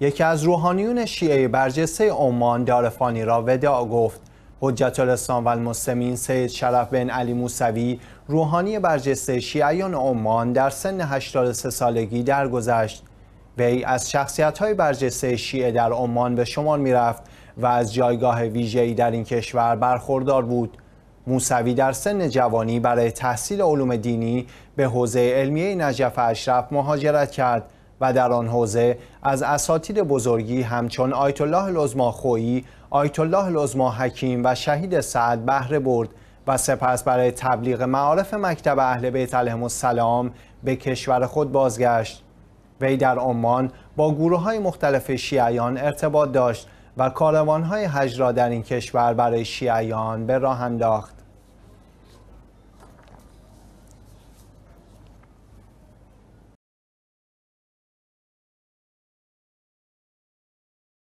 یکی از روحانیون شیعه برجسته عمان دارفانی را وداع گفت حجت الاسلام و سید شرف بن علی موسوی روحانی برجسته شیعیان عمان در سن 83 سالگی درگذشت وی از شخصیت های برجسته شیعه در عمان به شمار می رفت و از جایگاه ویژه‌ای در این کشور برخوردار بود موسوی در سن جوانی برای تحصیل علوم دینی به حوزه علمیه نجف اشرف مهاجرت کرد و در آن حوزه از اساتید بزرگی همچون آیت الله لزما خویی، آیت الله لزما حکیم و شهید سعد بهره برد و سپس برای تبلیغ معارف مکتب اهل بیت علیهم السلام به کشور خود بازگشت. وی در عمان با گروه های مختلف شیعیان ارتباط داشت و کاروان های حج را در این کشور برای شیعیان به راه انداخت.